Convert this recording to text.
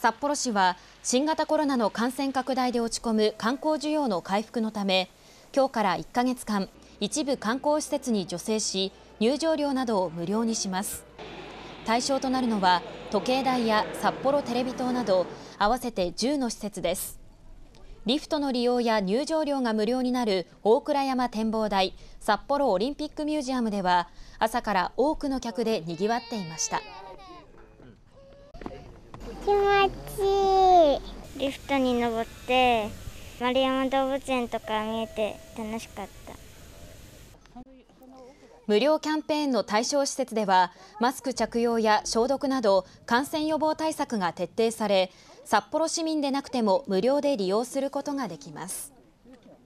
札幌市は新型コロナの感染拡大で落ち込む観光需要の回復のため今日から1ヶ月間一部観光施設に助成し入場料などを無料にします対象となるのは時計台や札幌テレビ塔など合わせて10の施設ですリフトの利用や入場料が無料になる大倉山展望台札幌オリンピックミュージアムでは朝から多くの客でにぎわっていました。フトに登って丸山動物園とか見えて楽しかった無料キャンペーンの対象施設ではマスク着用や消毒など感染予防対策が徹底され札幌市民でなくても無料で利用することができます。